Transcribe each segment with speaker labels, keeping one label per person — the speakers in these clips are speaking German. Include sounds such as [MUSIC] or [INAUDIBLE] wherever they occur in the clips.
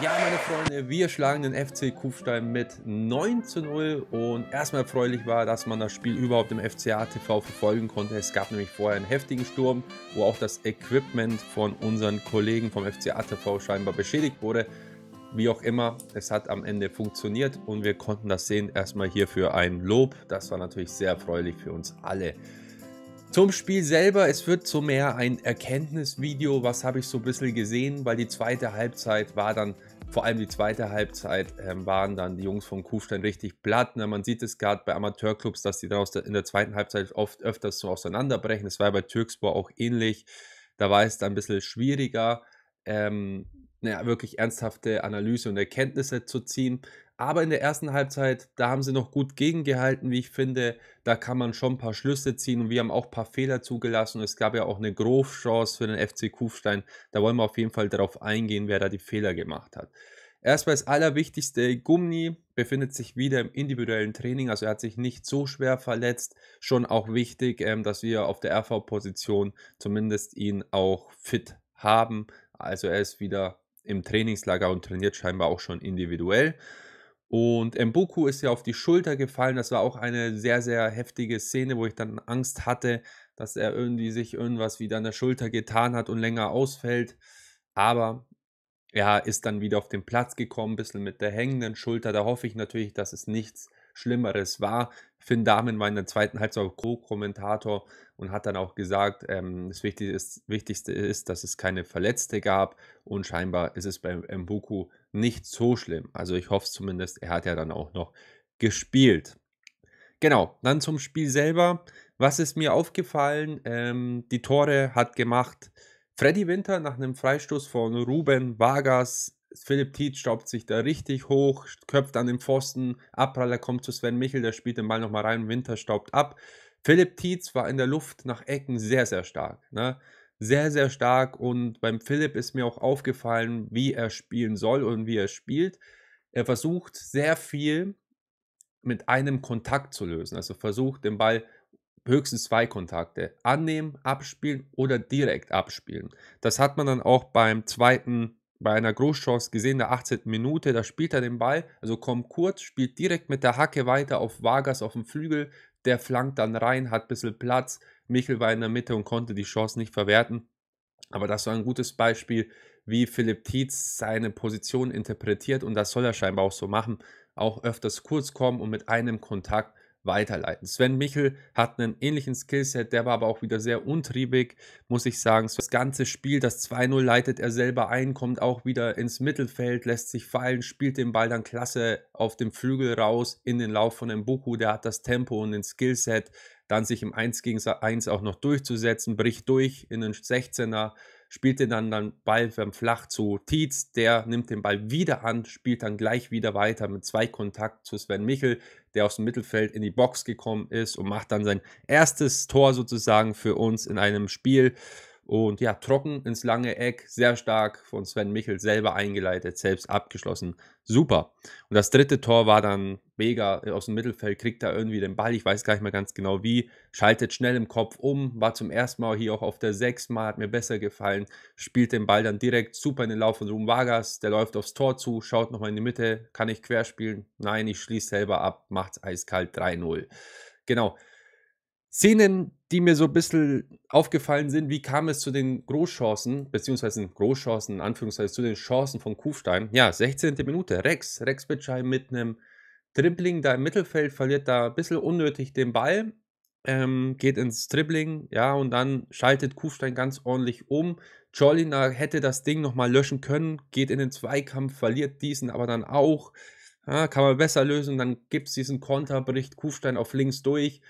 Speaker 1: Ja, meine Freunde, wir schlagen den FC Kufstein mit 9 zu 0 und erstmal erfreulich war, dass man das Spiel überhaupt im FCA TV verfolgen konnte. Es gab nämlich vorher einen heftigen Sturm, wo auch das Equipment von unseren Kollegen vom FCA TV scheinbar beschädigt wurde. Wie auch immer, es hat am Ende funktioniert und wir konnten das sehen. Erstmal hierfür ein Lob. Das war natürlich sehr erfreulich für uns alle. Zum Spiel selber, es wird so mehr ein Erkenntnisvideo, was habe ich so ein bisschen gesehen, weil die zweite Halbzeit war dann, vor allem die zweite Halbzeit, ähm, waren dann die Jungs von Kufstein richtig platt. Ne? Man sieht es gerade bei Amateurclubs, dass die daraus in der zweiten Halbzeit oft öfters so auseinanderbrechen. Es war ja bei Türkspor auch ähnlich. Da war es dann ein bisschen schwieriger, ähm, naja, wirklich ernsthafte Analyse und Erkenntnisse zu ziehen. Aber in der ersten Halbzeit, da haben sie noch gut gegengehalten, wie ich finde. Da kann man schon ein paar Schlüsse ziehen und wir haben auch ein paar Fehler zugelassen. Es gab ja auch eine Grof-Chance für den FC Kufstein. Da wollen wir auf jeden Fall darauf eingehen, wer da die Fehler gemacht hat. Erstmal das Allerwichtigste, Gumni befindet sich wieder im individuellen Training, also er hat sich nicht so schwer verletzt. Schon auch wichtig, ähm, dass wir auf der RV-Position zumindest ihn auch fit haben. Also er ist wieder im Trainingslager und trainiert scheinbar auch schon individuell. Und Mboku ist ja auf die Schulter gefallen. Das war auch eine sehr, sehr heftige Szene, wo ich dann Angst hatte, dass er irgendwie sich irgendwas wieder an der Schulter getan hat und länger ausfällt. Aber er ist dann wieder auf den Platz gekommen, ein bisschen mit der hängenden Schulter. Da hoffe ich natürlich, dass es nichts Schlimmeres war. Finn Damen war in der zweiten Halbzeit Co-Kommentator und hat dann auch gesagt, ähm, das Wichtigste ist, Wichtigste ist, dass es keine Verletzte gab und scheinbar ist es beim Mbuku nicht so schlimm. Also ich hoffe es zumindest, er hat ja dann auch noch gespielt. Genau, dann zum Spiel selber. Was ist mir aufgefallen? Ähm, die Tore hat gemacht Freddy Winter nach einem Freistoß von Ruben Vargas Philipp Tietz staubt sich da richtig hoch, köpft an den Pfosten, Abpraller kommt zu Sven Michel, der spielt den Ball nochmal rein, Winter staubt ab. Philipp Tietz war in der Luft nach Ecken sehr, sehr stark. Ne? Sehr, sehr stark und beim Philipp ist mir auch aufgefallen, wie er spielen soll und wie er spielt. Er versucht sehr viel mit einem Kontakt zu lösen, also versucht den Ball höchstens zwei Kontakte annehmen, abspielen oder direkt abspielen. Das hat man dann auch beim zweiten bei einer Großchance gesehen, in der 18. Minute, da spielt er den Ball, also kommt kurz, spielt direkt mit der Hacke weiter auf Vargas auf dem Flügel, der flankt dann rein, hat ein bisschen Platz, Michel war in der Mitte und konnte die Chance nicht verwerten. Aber das war ein gutes Beispiel, wie Philipp Tietz seine Position interpretiert und das soll er scheinbar auch so machen. Auch öfters kurz kommen und mit einem Kontakt weiterleiten. Sven Michel hat einen ähnlichen Skillset, der war aber auch wieder sehr untriebig, muss ich sagen. Das ganze Spiel, das 2-0 leitet er selber ein, kommt auch wieder ins Mittelfeld, lässt sich fallen, spielt den Ball dann klasse auf dem Flügel raus in den Lauf von Mbuku, der hat das Tempo und den Skillset, dann sich im 1 gegen 1 auch noch durchzusetzen, bricht durch in den 16er, spielt den dann, dann Ball flach zu Tietz, der nimmt den Ball wieder an, spielt dann gleich wieder weiter mit zwei Kontakt zu Sven Michel, der aus dem Mittelfeld in die Box gekommen ist und macht dann sein erstes Tor sozusagen für uns in einem Spiel, und ja, trocken ins lange Eck, sehr stark von Sven Michel selber eingeleitet, selbst abgeschlossen. Super. Und das dritte Tor war dann mega äh, aus dem Mittelfeld, kriegt er irgendwie den Ball, ich weiß gar nicht mehr ganz genau wie, schaltet schnell im Kopf um, war zum ersten Mal hier auch auf der Sechs, mal, hat mir besser gefallen, spielt den Ball dann direkt super in den Lauf von Ruhm Vargas, der läuft aufs Tor zu, schaut nochmal in die Mitte, kann ich querspielen? Nein, ich schließe selber ab, macht's eiskalt 3-0. Genau, Szenen, die mir so ein bisschen aufgefallen sind, wie kam es zu den Großchancen, beziehungsweise Großchancen, in Anführungszeichen, zu den Chancen von Kufstein. Ja, 16. Minute, Rex, Rex Bitschei mit einem Dribbling da im Mittelfeld, verliert da ein bisschen unnötig den Ball, ähm, geht ins Dribbling, ja, und dann schaltet Kufstein ganz ordentlich um. Jolina hätte das Ding nochmal löschen können, geht in den Zweikampf, verliert diesen aber dann auch. Ja, kann man besser lösen, dann gibt es diesen Konter, bricht Kufstein auf links durch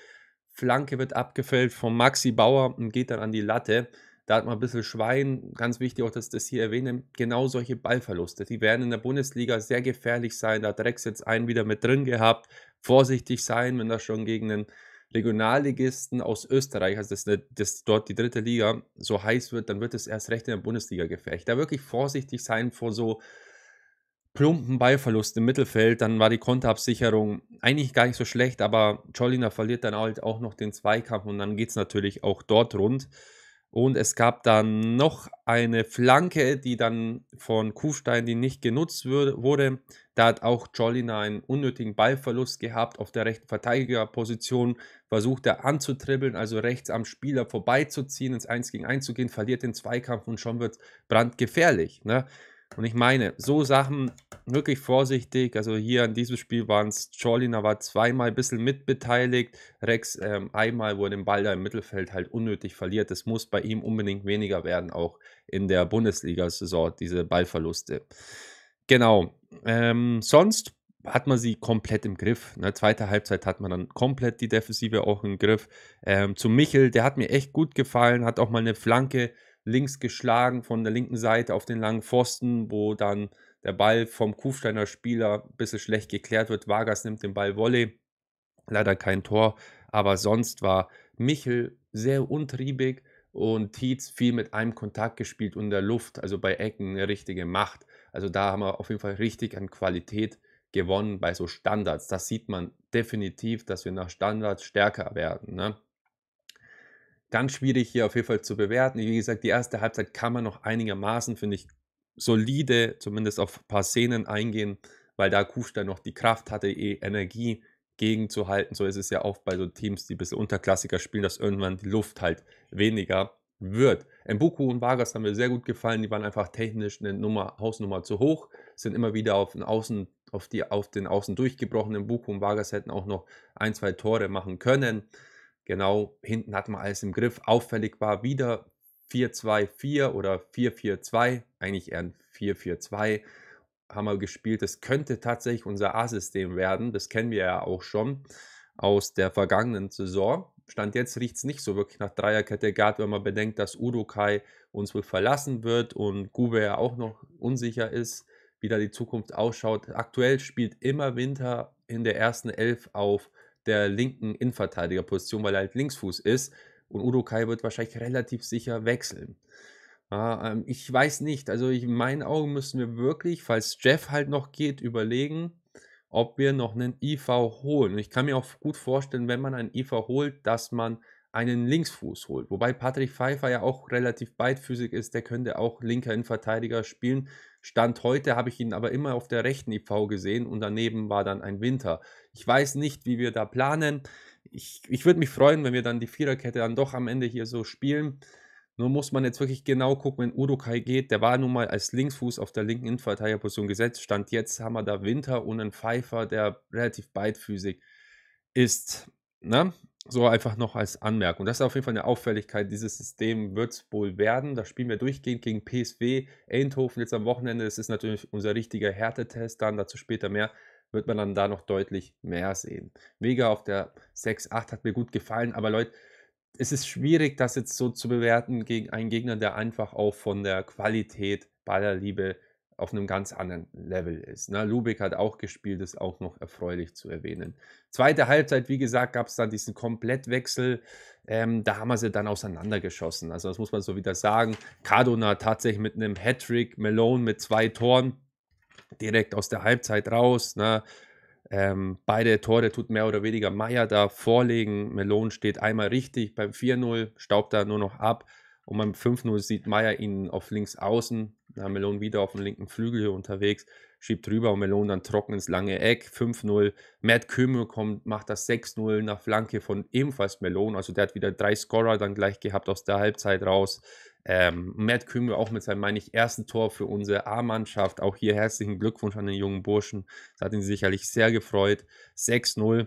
Speaker 1: Flanke wird abgefällt von Maxi Bauer und geht dann an die Latte. Da hat man ein bisschen Schwein. Ganz wichtig auch, dass ich das hier erwähne. Genau solche Ballverluste, die werden in der Bundesliga sehr gefährlich sein. Da hat Rex jetzt einen wieder mit drin gehabt. Vorsichtig sein, wenn das schon gegen einen Regionalligisten aus Österreich, also das, das dort die dritte Liga, so heiß wird, dann wird es erst recht in der Bundesliga gefährlich. Da wirklich vorsichtig sein vor so plumpen Ballverlust im Mittelfeld, dann war die Konterabsicherung eigentlich gar nicht so schlecht, aber Jolina verliert dann halt auch noch den Zweikampf und dann geht es natürlich auch dort rund. Und es gab dann noch eine Flanke, die dann von Kufstein, die nicht genutzt wurde. Da hat auch Jolina einen unnötigen Ballverlust gehabt auf der rechten Verteidigerposition, versucht er anzutribbeln, also rechts am Spieler vorbeizuziehen, ins 1 gegen 1 zu gehen, verliert den Zweikampf und schon wird brandgefährlich. Ne? Und ich meine, so Sachen wirklich vorsichtig. Also hier an diesem Spiel waren es, Czolina war zweimal ein bisschen mitbeteiligt. Rex ähm, einmal, wo er den Ball da im Mittelfeld halt unnötig verliert. Das muss bei ihm unbedingt weniger werden, auch in der Bundesliga-Saison, diese Ballverluste. Genau. Ähm, sonst hat man sie komplett im Griff. In der zweiten Halbzeit hat man dann komplett die Defensive auch im Griff. Ähm, zu Michel, der hat mir echt gut gefallen, hat auch mal eine Flanke links geschlagen von der linken Seite auf den langen Pfosten, wo dann der Ball vom Kufsteiner Spieler ein bisschen schlecht geklärt wird. Vargas nimmt den Ball Volley. Leider kein Tor, aber sonst war Michel sehr untriebig und Tietz viel mit einem Kontakt gespielt und der Luft, also bei Ecken eine richtige Macht. Also da haben wir auf jeden Fall richtig an Qualität gewonnen bei so Standards. Das sieht man definitiv, dass wir nach Standards stärker werden. Ne? ganz schwierig hier auf jeden Fall zu bewerten. Wie gesagt, die erste Halbzeit kann man noch einigermaßen, finde ich, solide, zumindest auf ein paar Szenen eingehen, weil da Kufstein noch die Kraft hatte, eh Energie gegenzuhalten. So ist es ja auch bei so Teams, die ein bisschen Unterklassiker spielen, dass irgendwann die Luft halt weniger wird. Mbuku und Vargas haben mir sehr gut gefallen. Die waren einfach technisch eine Nummer, Hausnummer zu hoch, sind immer wieder auf den Außen, auf die, auf den Außen durchgebrochen. Mbuku und Vargas hätten auch noch ein, zwei Tore machen können genau hinten hat man alles im Griff. Auffällig war wieder 4-2-4 oder 4-4-2, eigentlich eher ein 4-4-2 haben wir gespielt. Das könnte tatsächlich unser A-System werden. Das kennen wir ja auch schon aus der vergangenen Saison. Stand jetzt riecht es nicht so wirklich nach Dreierkette, gerade wenn man bedenkt, dass Udo Kai uns wohl verlassen wird und Gube ja auch noch unsicher ist, wie da die Zukunft ausschaut. Aktuell spielt immer Winter in der ersten Elf auf der linken Innenverteidigerposition, weil er halt Linksfuß ist. Und Udo Kai wird wahrscheinlich relativ sicher wechseln. Ähm, ich weiß nicht. Also in meinen Augen müssen wir wirklich, falls Jeff halt noch geht, überlegen, ob wir noch einen IV holen. Und ich kann mir auch gut vorstellen, wenn man einen IV holt, dass man einen Linksfuß holt. Wobei Patrick Pfeiffer ja auch relativ beidfüßig ist, der könnte auch linker Innenverteidiger spielen. Stand heute habe ich ihn aber immer auf der rechten IV gesehen und daneben war dann ein Winter. Ich weiß nicht, wie wir da planen. Ich, ich würde mich freuen, wenn wir dann die Viererkette dann doch am Ende hier so spielen. Nur muss man jetzt wirklich genau gucken, wenn Urukai geht. Der war nun mal als Linksfuß auf der linken Innenverteidigerposition gesetzt. Stand jetzt haben wir da Winter und einen Pfeifer, der relativ beidfüßig ist. Ne? So einfach noch als Anmerkung. Das ist auf jeden Fall eine Auffälligkeit. Dieses System wird es wohl werden. Da spielen wir durchgehend gegen PSW, Eindhoven jetzt am Wochenende. Das ist natürlich unser richtiger Härtetest. Dann dazu später mehr. Wird man dann da noch deutlich mehr sehen. Vega auf der 6-8 hat mir gut gefallen. Aber Leute, es ist schwierig, das jetzt so zu bewerten gegen einen Gegner, der einfach auch von der Qualität, bei der Ballerliebe, auf einem ganz anderen Level ist. Ne? Lubeck hat auch gespielt, ist auch noch erfreulich zu erwähnen. Zweite Halbzeit, wie gesagt, gab es dann diesen Komplettwechsel. Ähm, da haben wir sie dann auseinandergeschossen. Also das muss man so wieder sagen. Cardona tatsächlich mit einem Hattrick, Malone mit zwei Toren direkt aus der Halbzeit raus. Ne? Ähm, beide Tore tut mehr oder weniger Meier da vorlegen. Melon steht einmal richtig beim 4-0, staubt da nur noch ab. Und beim 5-0 sieht Meier ihn auf links außen, na, Melon wieder auf dem linken Flügel hier unterwegs, schiebt rüber und Melon dann trocken ins lange Eck. 5-0. Matt Kümmel kommt, macht das 6-0 nach Flanke von ebenfalls Melon. Also der hat wieder drei Scorer dann gleich gehabt aus der Halbzeit raus. Ähm, Matt Kümmel auch mit seinem, meine ich, ersten Tor für unsere A-Mannschaft. Auch hier herzlichen Glückwunsch an den jungen Burschen. Das hat ihn sicherlich sehr gefreut. 6-0.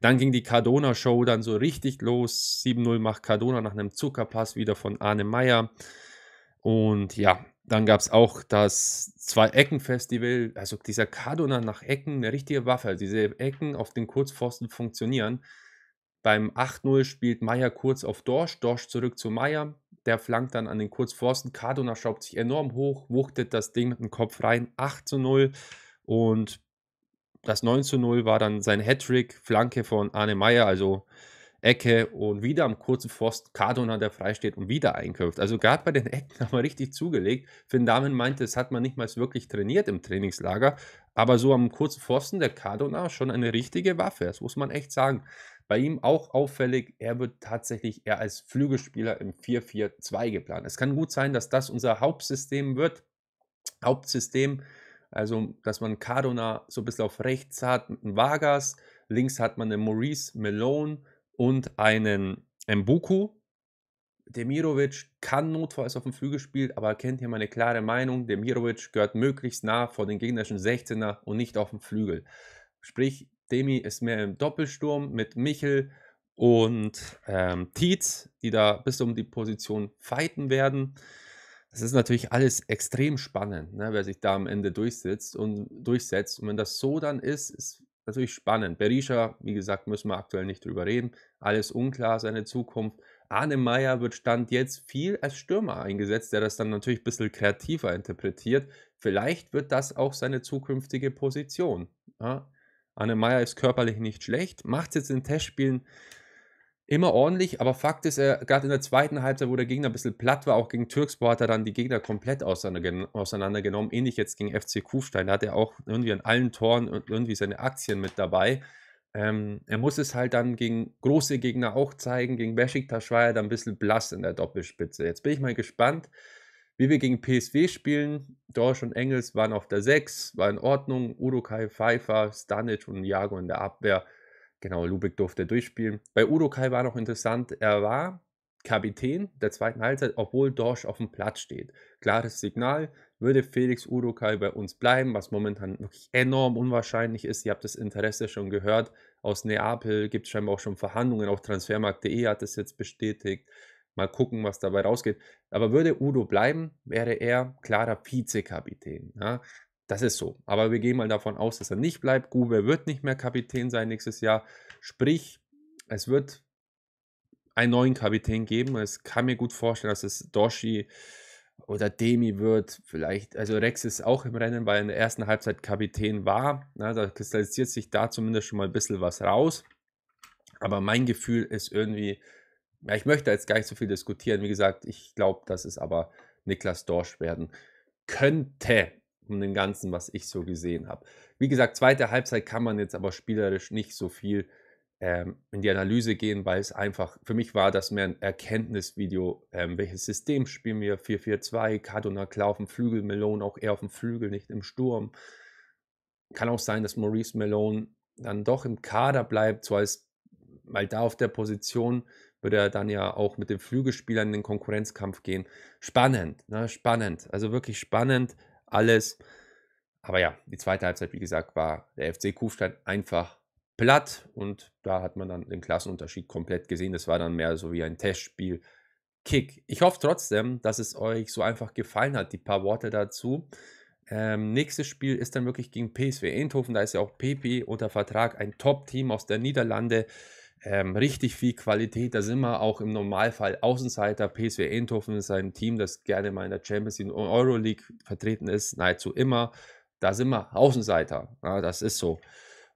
Speaker 1: Dann ging die Cardona-Show dann so richtig los. 7-0 macht Cardona nach einem Zuckerpass wieder von Arne Meyer. Und ja, dann gab es auch das Zwei-Ecken-Festival, also dieser Cardona nach Ecken, eine richtige Waffe. Also diese Ecken auf den Kurzpfosten funktionieren. Beim 8-0 spielt Meier kurz auf Dorsch, Dorsch zurück zu Meier. Der flankt dann an den Kurzpfosten. Cardona schraubt sich enorm hoch, wuchtet das Ding mit dem Kopf rein. 8 0 und das 9 0 war dann sein Hattrick, Flanke von Arne Meier. Also Ecke und wieder am kurzen Pfosten Cardona, der frei steht und wieder einköpft. Also gerade bei den Ecken [LAUGHS] haben wir richtig zugelegt. Finn Damen meinte, das hat man nicht mal wirklich trainiert im Trainingslager, aber so am kurzen Pfosten der Cardona schon eine richtige Waffe, das muss man echt sagen. Bei ihm auch auffällig, er wird tatsächlich eher als Flügelspieler im 4-4-2 geplant. Es kann gut sein, dass das unser Hauptsystem wird. Hauptsystem, also dass man Cardona so ein bisschen auf rechts hat, mit Vargas, links hat man den Maurice Malone, und einen Mbuku. Demirovic kann notfalls auf dem Flügel spielen, aber kennt hier meine klare Meinung. Demirovic gehört möglichst nah vor den gegnerischen 16er und nicht auf dem Flügel. Sprich, Demi ist mehr im Doppelsturm mit Michel und ähm, Tietz, die da bis um die Position fighten werden. Das ist natürlich alles extrem spannend, ne, wer sich da am Ende durchsetzt und durchsetzt. Und wenn das so dann ist, ist natürlich spannend. Berisha, wie gesagt, müssen wir aktuell nicht drüber reden. Alles unklar, seine Zukunft. Arne Meyer wird Stand jetzt viel als Stürmer eingesetzt, der das dann natürlich ein bisschen kreativer interpretiert. Vielleicht wird das auch seine zukünftige Position. Ja? Arne Meyer ist körperlich nicht schlecht, macht es jetzt in Testspielen immer ordentlich, aber Fakt ist, er gerade in der zweiten Halbzeit, wo der Gegner ein bisschen platt war, auch gegen Türkspor hat er dann die Gegner komplett auseinandergenommen. Ähnlich jetzt gegen FC Kufstein, da hat er auch irgendwie an allen Toren und irgendwie seine Aktien mit dabei. Ähm, er muss es halt dann gegen große Gegner auch zeigen. Gegen Besiktas war er dann ein bisschen blass in der Doppelspitze. Jetzt bin ich mal gespannt, wie wir gegen PSW spielen. Dorsch und Engels waren auf der 6, war in Ordnung. Urukai, Pfeiffer, Stanic und Jago in der Abwehr Genau, Lubeck durfte durchspielen. Bei Udo Kai war noch interessant, er war Kapitän der zweiten Halbzeit, obwohl Dorsch auf dem Platz steht. Klares Signal, würde Felix Udo Kai bei uns bleiben, was momentan wirklich enorm unwahrscheinlich ist. Ihr habt das Interesse schon gehört. Aus Neapel gibt es scheinbar auch schon Verhandlungen. Auch Transfermarkt.de hat das jetzt bestätigt. Mal gucken, was dabei rausgeht. Aber würde Udo bleiben, wäre er klarer Vizekapitän. Ja? Das ist so. Aber wir gehen mal davon aus, dass er nicht bleibt. Gube wird nicht mehr Kapitän sein nächstes Jahr. Sprich, es wird einen neuen Kapitän geben. Es kann mir gut vorstellen, dass es Doshi oder Demi wird. Vielleicht, also Rex ist auch im Rennen, weil er in der ersten Halbzeit Kapitän war. Na, da kristallisiert sich da zumindest schon mal ein bisschen was raus. Aber mein Gefühl ist irgendwie, ja, ich möchte jetzt gar nicht so viel diskutieren. Wie gesagt, ich glaube, dass es aber Niklas Dorsch werden könnte um den Ganzen, was ich so gesehen habe. Wie gesagt, zweite Halbzeit kann man jetzt aber spielerisch nicht so viel ähm, in die Analyse gehen, weil es einfach, für mich war das mehr ein Erkenntnisvideo, ähm, welches System spielen wir, 4-4-2, Cardona klar auf dem Flügel, Melone auch eher auf dem Flügel, nicht im Sturm. Kann auch sein, dass Maurice Melone dann doch im Kader bleibt, so als, weil da auf der Position würde er dann ja auch mit den Flügelspielern in den Konkurrenzkampf gehen. Spannend, ne? spannend, also wirklich spannend alles. Aber ja, die zweite Halbzeit, wie gesagt, war der FC Kufstein einfach platt und da hat man dann den Klassenunterschied komplett gesehen. Das war dann mehr so wie ein Testspiel. Kick. Ich hoffe trotzdem, dass es euch so einfach gefallen hat, die paar Worte dazu. Ähm, nächstes Spiel ist dann wirklich gegen PSV Eindhoven. Da ist ja auch Pepe unter Vertrag, ein Top-Team aus der Niederlande ähm, richtig viel Qualität. Da sind wir auch im Normalfall Außenseiter. PSV Eindhoven ist ein Team, das gerne mal in der Champions League und Euroleague vertreten ist, nahezu immer. Da sind wir Außenseiter. Ja, das ist so.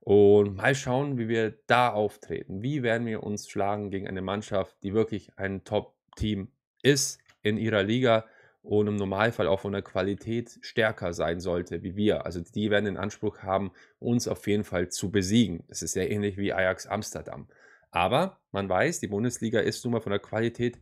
Speaker 1: Und mal schauen, wie wir da auftreten. Wie werden wir uns schlagen gegen eine Mannschaft, die wirklich ein Top-Team ist in ihrer Liga und im Normalfall auch von der Qualität stärker sein sollte wie wir. Also die werden den Anspruch haben, uns auf jeden Fall zu besiegen. Das ist ja ähnlich wie Ajax Amsterdam. Aber man weiß, die Bundesliga ist nun mal von der Qualität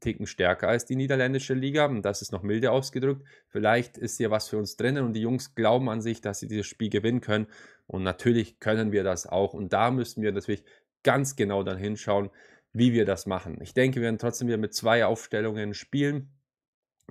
Speaker 1: Ticken stärker als die niederländische Liga. Und das ist noch milde ausgedrückt. Vielleicht ist hier was für uns drinnen und die Jungs glauben an sich, dass sie dieses Spiel gewinnen können. Und natürlich können wir das auch. Und da müssen wir natürlich ganz genau dann hinschauen, wie wir das machen. Ich denke, wir werden trotzdem wieder mit zwei Aufstellungen spielen.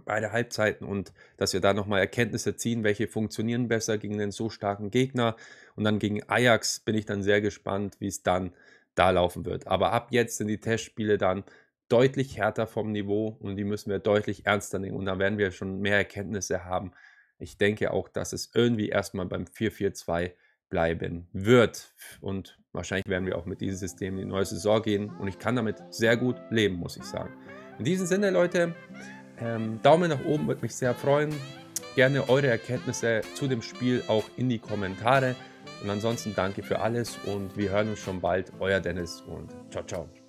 Speaker 1: Beide Halbzeiten und dass wir da nochmal Erkenntnisse ziehen, welche funktionieren besser gegen einen so starken Gegner. Und dann gegen Ajax bin ich dann sehr gespannt, wie es dann da laufen wird. Aber ab jetzt sind die Testspiele dann deutlich härter vom Niveau und die müssen wir deutlich ernster nehmen. Und dann werden wir schon mehr Erkenntnisse haben. Ich denke auch, dass es irgendwie erstmal beim 4-4-2 bleiben wird. Und wahrscheinlich werden wir auch mit diesem System in die neue Saison gehen. Und ich kann damit sehr gut leben, muss ich sagen. In diesem Sinne, Leute, ähm, Daumen nach oben würde mich sehr freuen. Gerne eure Erkenntnisse zu dem Spiel auch in die Kommentare. Und ansonsten danke für alles und wir hören uns schon bald. Euer Dennis und ciao, ciao.